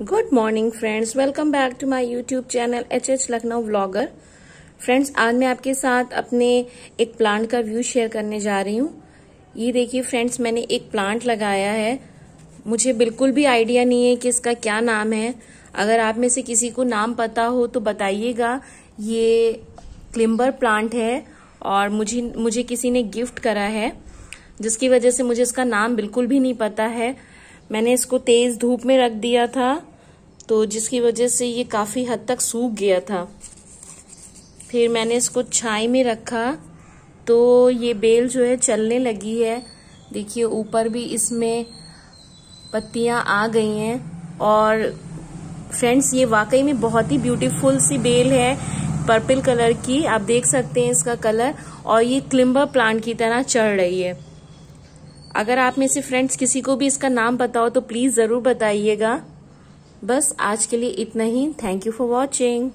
good morning friends welcome back to my YouTube channel H H Lucknow vlogger friends आज मैं आपके साथ अपने एक प्लांट का व्यू शेयर करने जा रही हूँ ये देखिए फ्रेंड्स मैंने एक प्लांट लगाया है मुझे बिल्कुल भी आइडिया नहीं है कि इसका क्या नाम है अगर आप में से किसी को नाम पता हो तो बताइएगा ये क्लिम्बर प्लांट है और मुझे मुझे किसी ने गिफ्ट करा है जिसकी वजह से मुझे इसका नाम बिल्कुल भी नहीं पता है मैंने इसको तेज धूप में रख दिया था तो जिसकी वजह से ये काफ़ी हद तक सूख गया था फिर मैंने इसको छाई में रखा तो ये बेल जो है चलने लगी है देखिए ऊपर भी इसमें पत्तियां आ गई हैं और फ्रेंड्स ये वाकई में बहुत ही ब्यूटीफुल सी बेल है पर्पल कलर की आप देख सकते हैं इसका कलर और ये क्लिम्बर प्लांट की तरह चढ़ रही है अगर आप में से फ्रेंड्स किसी को भी इसका नाम बताओ तो प्लीज जरूर बताइएगा बस आज के लिए इतना ही थैंक यू फॉर वॉचिंग